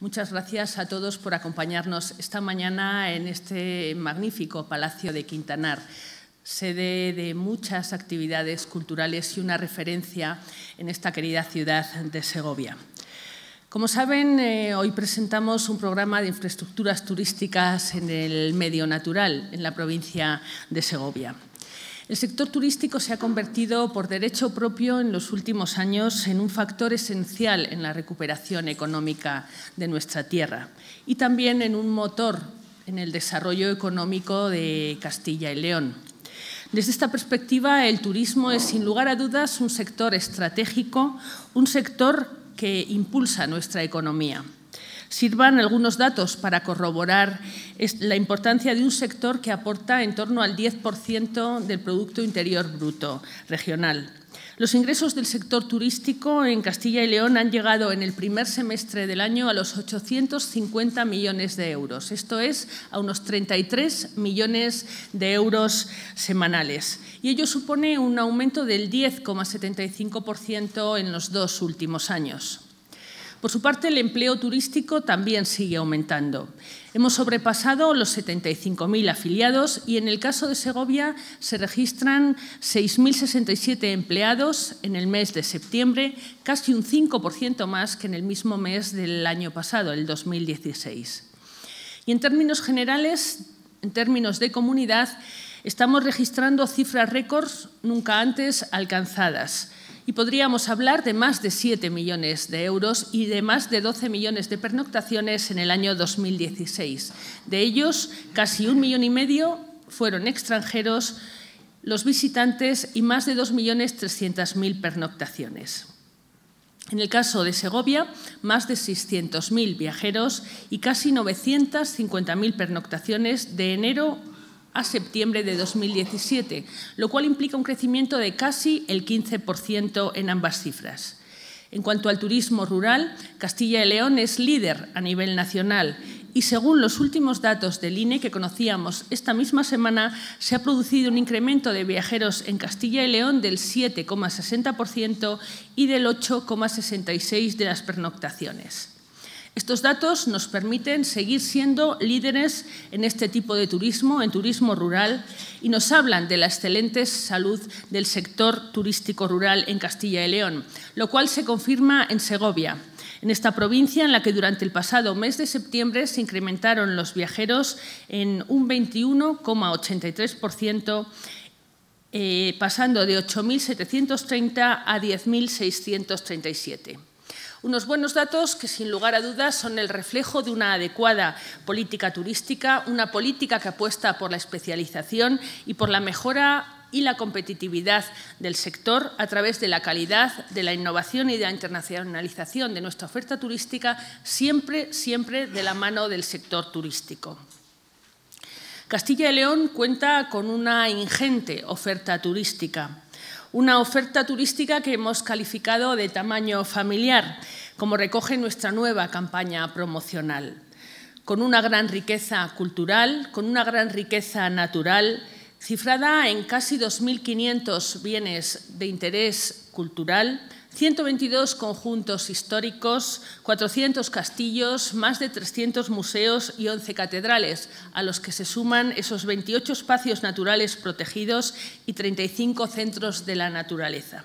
Muchas gracias a todos por acompañarnos esta mañana en este magnífico Palacio de Quintanar, sede de muchas actividades culturales y una referencia en esta querida ciudad de Segovia. Como saben, eh, hoy presentamos un programa de infraestructuras turísticas en el medio natural, en la provincia de Segovia. El sector turístico se ha convertido por derecho propio en los últimos años en un factor esencial en la recuperación económica de nuestra tierra y también en un motor en el desarrollo económico de Castilla y León. Desde esta perspectiva, el turismo es sin lugar a dudas un sector estratégico, un sector que impulsa nuestra economía. Sirvan algunos datos para corroborar la importancia de un sector que aporta en torno al 10% del Producto Interior Bruto regional. Los ingresos del sector turístico en Castilla y León han llegado en el primer semestre del año a los 850 millones de euros, esto es, a unos 33 millones de euros semanales. Y ello supone un aumento del 10,75% en los dos últimos años. Por su parte, el empleo turístico también sigue aumentando. Hemos sobrepasado los 75.000 afiliados y en el caso de Segovia se registran 6.067 empleados en el mes de septiembre, casi un 5% más que en el mismo mes del año pasado, el 2016. Y en términos generales, en términos de comunidad, estamos registrando cifras récords nunca antes alcanzadas y podríamos hablar de más de 7 millones de euros y de más de 12 millones de pernoctaciones en el año 2016. De ellos, casi un millón y medio fueron extranjeros, los visitantes y más de 2.300.000 pernoctaciones. En el caso de Segovia, más de 600.000 viajeros y casi 950.000 pernoctaciones de enero a septiembre de 2017, lo cual implica un crecimiento de casi el 15% en ambas cifras. En cuanto al turismo rural, Castilla y León es líder a nivel nacional y según los últimos datos del INE que conocíamos esta misma semana, se ha producido un incremento de viajeros en Castilla y León del 7,60% y del 8,66% de las pernoctaciones. Estos datos nos permiten seguir siendo líderes en este tipo de turismo, en turismo rural, y nos hablan de la excelente salud del sector turístico rural en Castilla y León, lo cual se confirma en Segovia. En esta provincia, en la que durante el pasado mes de septiembre se incrementaron los viajeros en un 21,83%, eh, pasando de 8.730 a 10.637. Unos buenos datos que, sin lugar a dudas, son el reflejo de una adecuada política turística, una política que apuesta por la especialización y por la mejora y la competitividad del sector a través de la calidad, de la innovación y de la internacionalización de nuestra oferta turística, siempre, siempre de la mano del sector turístico. Castilla y León cuenta con una ingente oferta turística una oferta turística que hemos calificado de tamaño familiar, como recoge nuestra nueva campaña promocional, con una gran riqueza cultural, con una gran riqueza natural, cifrada en casi 2.500 bienes de interés cultural, 122 conjuntos históricos, 400 castillos, más de 300 museos y 11 catedrales, a los que se suman esos 28 espacios naturales protegidos y 35 centros de la naturaleza.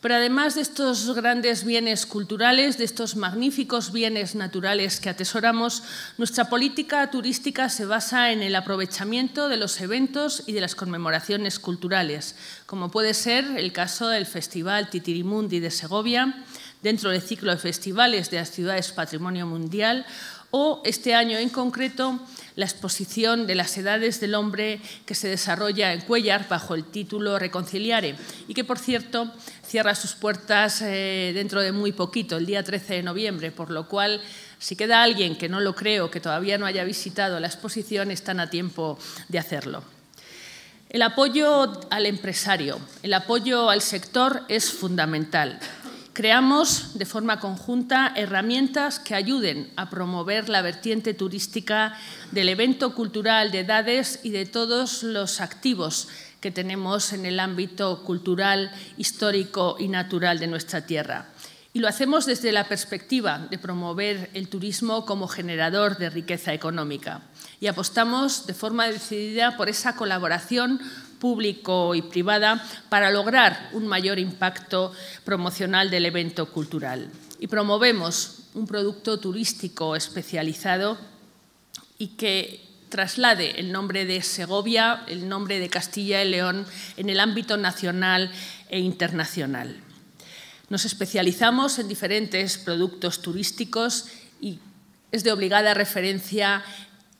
Pero además de estos grandes bienes culturales, de estos magníficos bienes naturales que atesoramos, nuestra política turística se basa en el aprovechamiento de los eventos y de las conmemoraciones culturales, como puede ser el caso del Festival Titirimundi de Segovia, dentro del ciclo de festivales de las ciudades Patrimonio Mundial, o este año en concreto la exposición de las edades del hombre que se desarrolla en Cuellar bajo el título Reconciliare y que, por cierto, cierra sus puertas eh, dentro de muy poquito, el día 13 de noviembre, por lo cual si queda alguien que no lo creo, que todavía no haya visitado la exposición, están a tiempo de hacerlo. El apoyo al empresario, el apoyo al sector es fundamental. Creamos de forma conjunta herramientas que ayuden a promover la vertiente turística del evento cultural de edades y de todos los activos que tenemos en el ámbito cultural, histórico y natural de nuestra tierra. Y lo hacemos desde la perspectiva de promover el turismo como generador de riqueza económica y apostamos de forma decidida por esa colaboración público y privada para lograr un mayor impacto promocional del evento cultural. Y promovemos un producto turístico especializado y que traslade el nombre de Segovia, el nombre de Castilla y León en el ámbito nacional e internacional. Nos especializamos en diferentes productos turísticos y es de obligada referencia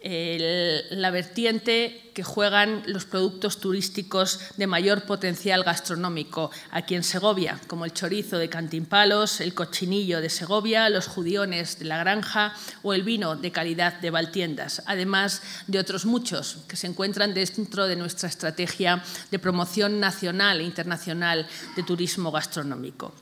la vertiente que juegan los productos turísticos de mayor potencial gastronómico, aquí en Segovia, como el chorizo de Cantimpalos, el cochinillo de Segovia, los judiones de la granja o el vino de calidad de Valtiendas, además de otros muchos que se encuentran dentro de nuestra estrategia de promoción nacional e internacional de turismo gastronómico.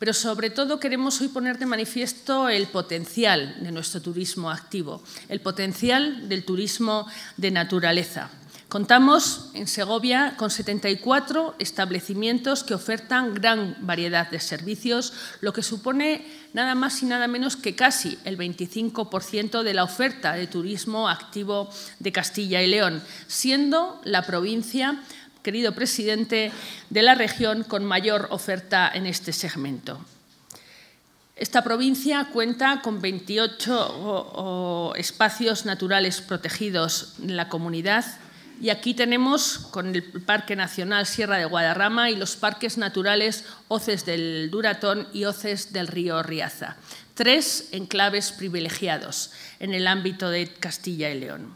Pero sobre todo queremos hoy poner de manifiesto el potencial de nuestro turismo activo, el potencial del turismo de naturaleza. Contamos en Segovia con 74 establecimientos que ofertan gran variedad de servicios, lo que supone nada más y nada menos que casi el 25% de la oferta de turismo activo de Castilla y León, siendo la provincia querido presidente de la región con mayor oferta en este segmento. Esta provincia cuenta con 28 espacios naturales protegidos en la comunidad y aquí tenemos con el Parque Nacional Sierra de Guadarrama y los parques naturales Oces del Duratón y Oces del Río Riaza, tres enclaves privilegiados en el ámbito de Castilla y León.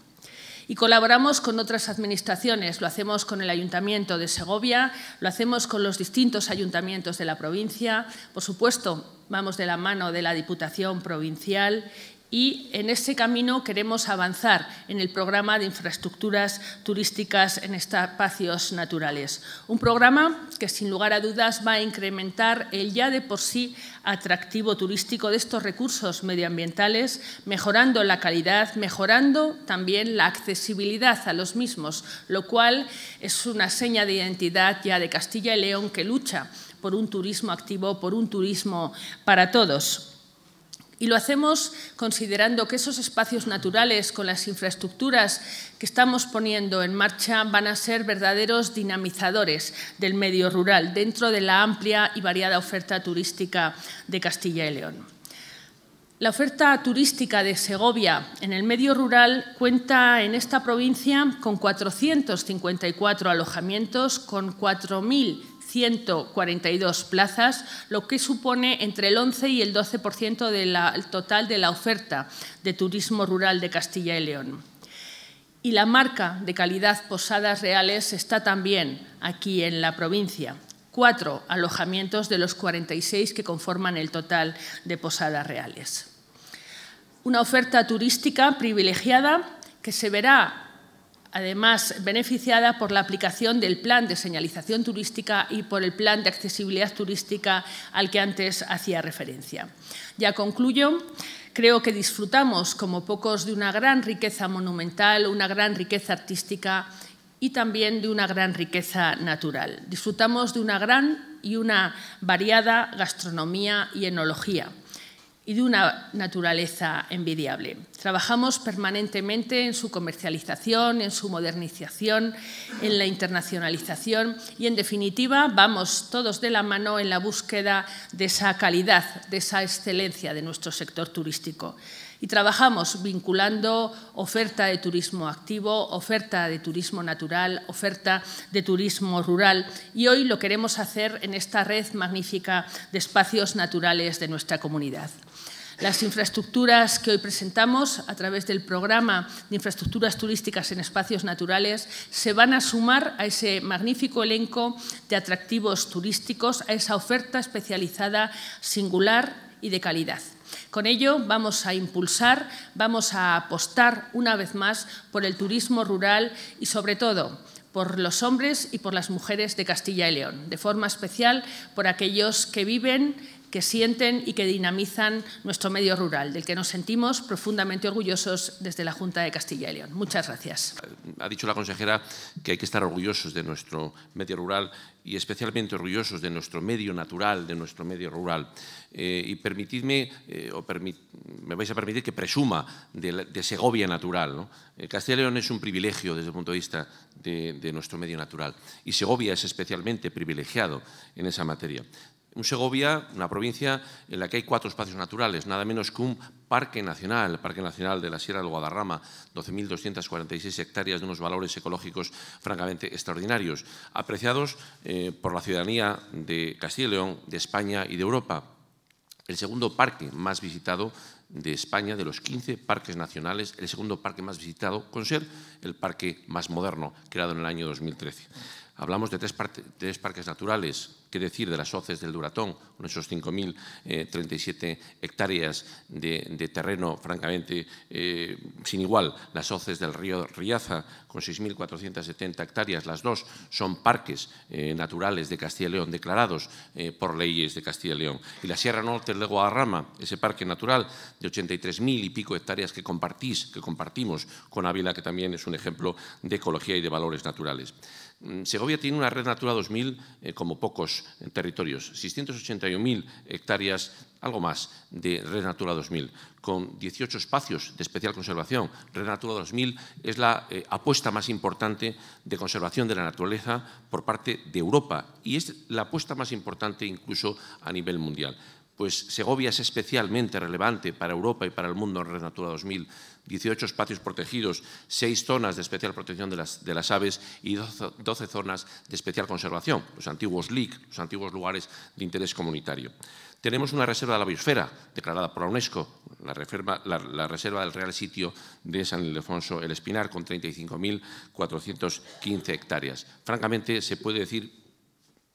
Y colaboramos con otras administraciones, lo hacemos con el Ayuntamiento de Segovia, lo hacemos con los distintos ayuntamientos de la provincia, por supuesto, vamos de la mano de la Diputación Provincial y en ese camino queremos avanzar en el programa de infraestructuras turísticas en espacios naturales. Un programa que sin lugar a dudas va a incrementar el ya de por sí atractivo turístico de estos recursos medioambientales, mejorando la calidad, mejorando también la accesibilidad a los mismos, lo cual es una seña de identidad ya de Castilla y León que lucha por un turismo activo, por un turismo para todos. Y lo hacemos considerando que esos espacios naturales con las infraestructuras que estamos poniendo en marcha van a ser verdaderos dinamizadores del medio rural dentro de la amplia y variada oferta turística de Castilla y León. La oferta turística de Segovia en el medio rural cuenta en esta provincia con 454 alojamientos, con 4.000 142 plazas, lo que supone entre el 11 y el 12% del total de la oferta de turismo rural de Castilla y León. Y la marca de calidad Posadas Reales está también aquí en la provincia. Cuatro alojamientos de los 46 que conforman el total de Posadas Reales. Una oferta turística privilegiada que se verá además beneficiada por la aplicación del plan de señalización turística y por el plan de accesibilidad turística al que antes hacía referencia. Ya concluyo. Creo que disfrutamos, como pocos, de una gran riqueza monumental, una gran riqueza artística y también de una gran riqueza natural. Disfrutamos de una gran y una variada gastronomía y enología y de una naturaleza envidiable. Trabajamos permanentemente en su comercialización, en su modernización, en la internacionalización y, en definitiva, vamos todos de la mano en la búsqueda de esa calidad, de esa excelencia de nuestro sector turístico. Y trabajamos vinculando oferta de turismo activo, oferta de turismo natural, oferta de turismo rural y hoy lo queremos hacer en esta red magnífica de espacios naturales de nuestra comunidad. Las infraestructuras que hoy presentamos a través del programa de infraestructuras turísticas en espacios naturales se van a sumar a ese magnífico elenco de atractivos turísticos, a esa oferta especializada singular y de calidad. Con ello vamos a impulsar, vamos a apostar una vez más por el turismo rural y sobre todo por los hombres y por las mujeres de Castilla y León, de forma especial por aquellos que viven que sienten y que dinamizan nuestro medio rural, del que nos sentimos profundamente orgullosos desde la Junta de Castilla y León. Muchas gracias. Ha dicho la consejera que hay que estar orgullosos de nuestro medio rural y especialmente orgullosos de nuestro medio natural, de nuestro medio rural. Eh, y permitidme, eh, o me vais a permitir que presuma de, Segovia natural. Eh, Castilla y León es un privilegio desde el punto de vista de, nuestro medio natural y Segovia es especialmente privilegiado en esa materia. Un Segovia, una provincia en la que hay cuatro espacios naturales, nada menos que un parque nacional, el Parque Nacional de la Sierra del Guadarrama, 12.246 hectáreas de unos valores ecológicos francamente extraordinarios, apreciados eh, por la ciudadanía de Castilla y León, de España y de Europa. El segundo parque más visitado de España, de los 15 parques nacionales, el segundo parque más visitado, con ser el parque más moderno, creado en el año 2013. Hablamos de tres, parques naturales, qué decir de las hoces del Duratón, con esos 5.037 eh, hectáreas de, terreno francamente eh, sin igual, las hoces del río Riaza, con 6.470 hectáreas, las dos son parques eh, naturales de Castilla y León, declarados por leyes de Castilla y León. Y la Sierra Norte de Guadarrama, ese parque natural de 83.000 y pico hectáreas que compartís, que compartimos con Ávila, que también es un ejemplo de ecología y de valores naturales. Mm, Segovia tiene una red Natura 2000 como pocos en territorios, 681.000 hectáreas, algo más, de Red Natura 2000, con 18 espacios de especial conservación. Red Natura 2000 es la eh, apuesta más importante de conservación de la naturaleza por parte de Europa y es la apuesta más importante incluso a nivel mundial pues Segovia es especialmente relevante para Europa y para el mundo en Red Natura 2000. 18 espacios protegidos, 6 zonas de especial protección de las, aves y 12 zonas de especial conservación, los antiguos LIC, los antiguos lugares de interés comunitario. Tenemos una reserva de la biosfera declarada por la UNESCO, la, reserva, del Real Sitio de San Ildefonso el Espinar, con 35.415 hectáreas. Francamente, se puede decir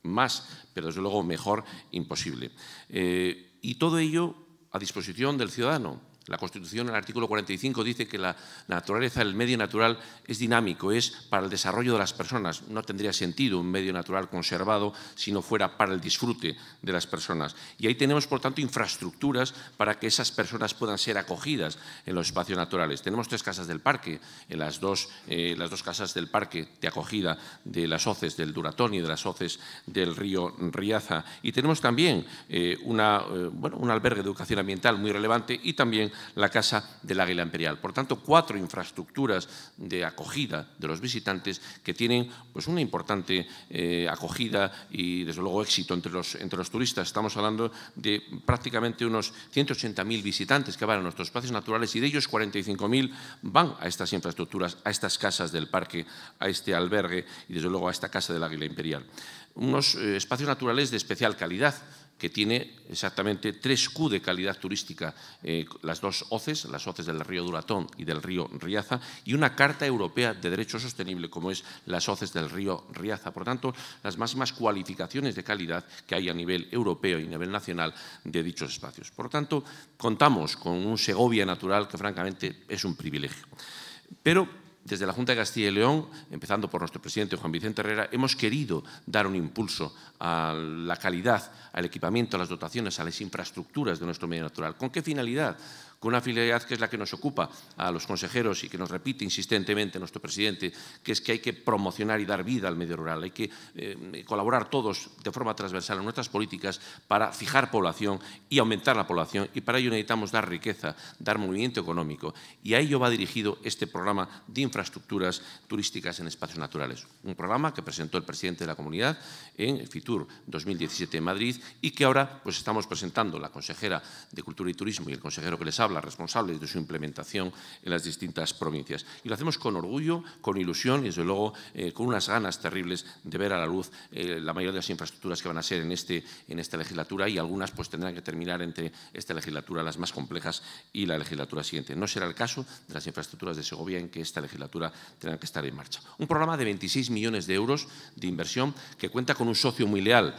más, pero desde luego mejor, imposible. Eh, y todo ello a disposición del ciudadano. La Constitución, en el artículo 45, dice que la naturaleza, el medio natural es dinámico, es para el desarrollo de las personas. No tendría sentido un medio natural conservado si no fuera para el disfrute de las personas. Y ahí tenemos, por tanto, infraestructuras para que esas personas puedan ser acogidas en los espacios naturales. Tenemos tres casas del parque, en las dos, eh, las dos casas del parque de acogida de las hoces del Duratón y de las hoces del río Riaza. Y tenemos también eh, una, eh, un albergue de educación ambiental muy relevante y también la Casa del Águila Imperial. Por tanto, cuatro infraestructuras de acogida de los visitantes que tienen pues, una importante eh, acogida y, desde luego, éxito entre los, turistas. Estamos hablando de prácticamente unos 180.000 visitantes que van a nuestros espacios naturales y de ellos 45.000 van a estas infraestructuras, a estas casas del parque, a este albergue y, desde luego, a esta Casa del Águila Imperial. Unos eh, espacios naturales de especial calidad que tiene exactamente tres Q de calidad turística, eh, las dos OCES, las OCES del río Duratón y del río Riaza, y una Carta Europea de Derecho Sostenible, como es las OCES del río Riaza. Por tanto, las máximas cualificaciones de calidad que hay a nivel europeo y a nivel nacional de dichos espacios. Por tanto, contamos con un Segovia natural que francamente es un privilegio. Pero desde la Junta de Castilla y León, empezando por nuestro presidente Juan Vicente Herrera, hemos querido dar un impulso a la calidad, al equipamiento, a las dotaciones, a las infraestructuras de nuestro medio natural. ¿Con qué finalidad? con una finalidad que es la que nos ocupa a los consejeros y que nos repite insistentemente nuestro presidente, que es que hay que promocionar y dar vida al medio rural, hay que eh, colaborar todos de forma transversal en nuestras políticas para fijar población y aumentar la población y para ello necesitamos dar riqueza, dar movimiento económico y a ello va dirigido este programa de infraestructuras turísticas en espacios naturales, un programa que presentó el presidente de la comunidad en FITUR 2017 en Madrid y que ahora pues estamos presentando la consejera de Cultura y Turismo y el consejero que les habla las responsables de su implementación en las distintas provincias. Y lo hacemos con orgullo, con ilusión y, desde luego, eh, con unas ganas terribles de ver a la luz eh, la mayoría de las infraestructuras que van a ser en, este, en esta legislatura y algunas pues tendrán que terminar entre esta legislatura, las más complejas, y la legislatura siguiente. No será el caso de las infraestructuras de Segovia en que esta legislatura tendrá que estar en marcha. Un programa de 26 millones de euros de inversión que cuenta con un socio muy leal,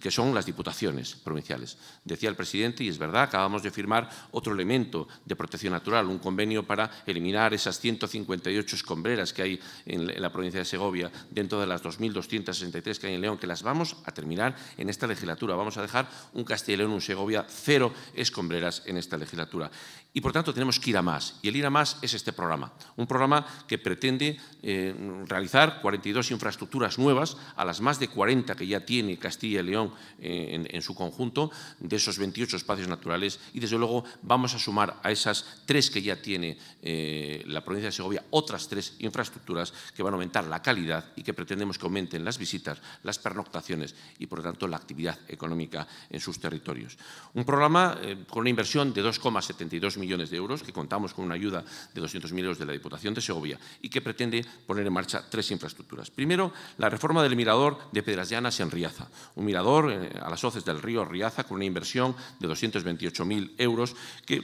que son las diputaciones provinciales. Decía el presidente, y es verdad, acabamos de firmar otro elemento de protección natural, un convenio para eliminar esas 158 escombreras que hay en la provincia de Segovia, dentro de las 2.263 que hay en León, que las vamos a terminar en esta legislatura. Vamos a dejar un Castilla y León, un Segovia, cero escombreras en esta legislatura y por tanto tenemos que ir a más. Y el ir a más es este programa, un programa que pretende eh, realizar 42 infraestructuras nuevas a las más de 40 que ya tiene Castilla y León eh, en, su conjunto, de esos 28 espacios naturales y desde luego vamos a sumar a esas tres que ya tiene eh, la provincia de Segovia otras tres infraestructuras que van a aumentar la calidad y que pretendemos que aumenten las visitas, las pernoctaciones y por lo tanto la actividad económica en sus territorios. Un programa con una inversión de 2,72 millones millones de euros, que contamos con una ayuda de 200.000 euros de la Diputación de Segovia y que pretende poner en marcha tres infraestructuras. Primero, la reforma del mirador de Pedras Llanas en Riaza, un mirador eh, a las hoces del río Riaza con una inversión de 228.000 euros, que,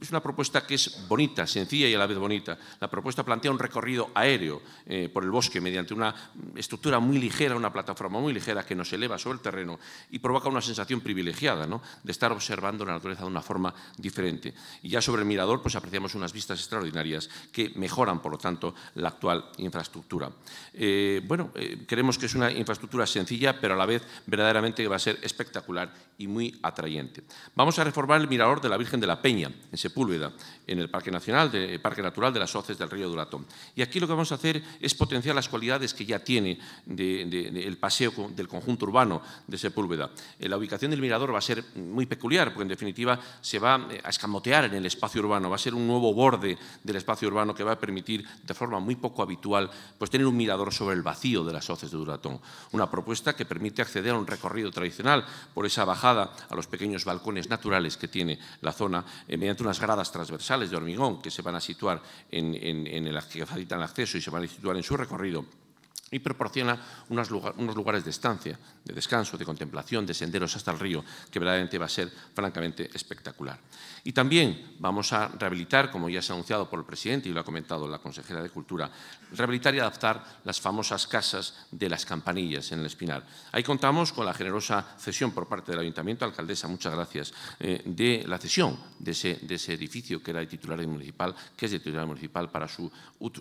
es una propuesta que es bonita, sencilla y a la vez bonita. La propuesta plantea un recorrido aéreo eh, por el bosque mediante una estructura muy ligera, una plataforma muy ligera que nos eleva sobre el terreno y provoca una sensación privilegiada ¿no? de estar observando la naturaleza de una forma diferente. Y ya sobre el mirador pues apreciamos unas vistas extraordinarias que mejoran, por lo tanto, la actual infraestructura. Eh, bueno, eh, creemos que es una infraestructura sencilla, pero a la vez verdaderamente va a ser espectacular y muy atrayente. Vamos a reformar el mirador de la Virgen de la Peña, en Sepúlveda, en el Parque, Nacional eh, Parque Natural de las Hoces del Río Duratón. Y aquí lo que vamos a hacer es potenciar las cualidades que ya tiene de, el paseo del conjunto urbano de Sepúlveda. Eh, la ubicación del mirador va a ser muy peculiar, porque en definitiva se va eh, a escamotear en el espacio urbano, va a ser un nuevo borde del espacio urbano que va a permitir, de forma muy poco habitual, pues tener un mirador sobre el vacío de las Hoces de Duratón. Una propuesta que permite acceder a un recorrido tradicional por esa bajada a los pequeños balcones naturales que tiene la zona eh, mediante unas gradas transversales de hormigón que se van a situar en, en el, que facilitan el acceso y se van a situar en su recorrido y proporciona unos, lugares de estancia, de descanso, de contemplación, de senderos hasta el río, que verdaderamente va a ser francamente espectacular. Y también vamos a rehabilitar, como ya se ha anunciado por el presidente y lo ha comentado la consejera de Cultura, rehabilitar y adaptar las famosas casas de las campanillas en el Espinal. Ahí contamos con la generosa cesión por parte del Ayuntamiento, alcaldesa, muchas gracias, eh, de la cesión de ese, edificio que era de titular municipal, que es de titular municipal para su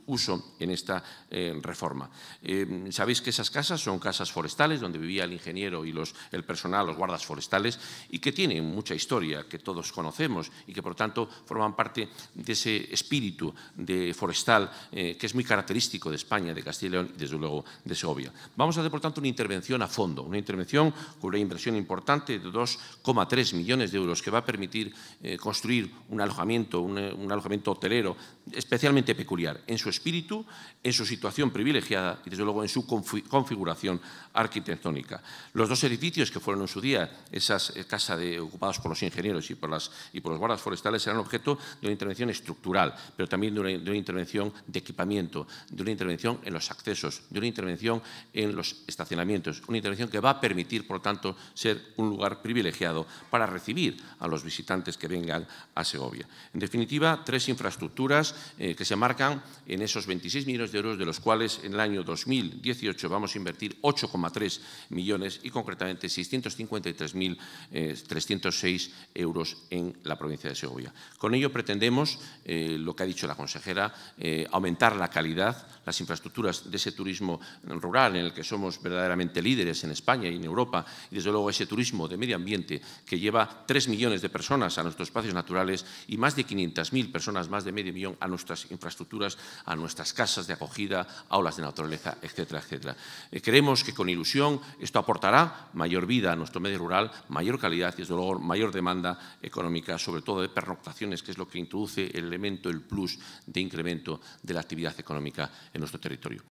uso en esta eh, reforma. Eh, eh, sabéis que esas casas son casas forestales donde vivía el ingeniero y el personal, los guardas forestales, y que tienen mucha historia que todos conocemos y que por tanto forman parte de ese espíritu de forestal eh, que es muy característico de España, de Castilla y León y desde luego de Segovia. Vamos a hacer por tanto una intervención a fondo, una intervención con una inversión importante de 2,3 millones de euros que va a permitir eh, construir un alojamiento, un, un alojamiento hotelero especialmente peculiar en su espíritu, en su situación privilegiada y desde luego en su configuración arquitectónica. Los dos edificios que fueron en su día esas eh, casas ocupadas por los ingenieros y por, las, y por los guardas forestales eran objeto de una intervención estructural, pero también de una, intervención de equipamiento, de una intervención en los accesos, de una intervención en los estacionamientos, una intervención que va a permitir, por lo tanto, ser un lugar privilegiado para recibir a los visitantes que vengan a Segovia. En definitiva, tres infraestructuras eh, que se marcan en esos 26 millones de euros, de los cuales en el año 2000 2018 vamos a invertir 8,3 millones y concretamente 653.306 eh, euros en la provincia de Segovia. Con ello pretendemos, eh, lo que ha dicho la consejera, eh, aumentar la calidad, las infraestructuras de ese turismo rural en el que somos verdaderamente líderes en España y en Europa, y desde luego ese turismo de medio ambiente que lleva 3 millones de personas a nuestros espacios naturales y más de 500.000 personas, más de medio millón a nuestras infraestructuras, a nuestras casas de acogida, aulas de naturaleza, etcétera, etcétera. Eh, creemos que con ilusión esto aportará mayor vida a nuestro medio rural, mayor calidad y, desde luego, mayor demanda económica, sobre todo de pernoctaciones, que es lo que introduce el elemento, el plus de incremento de la actividad económica en nuestro territorio.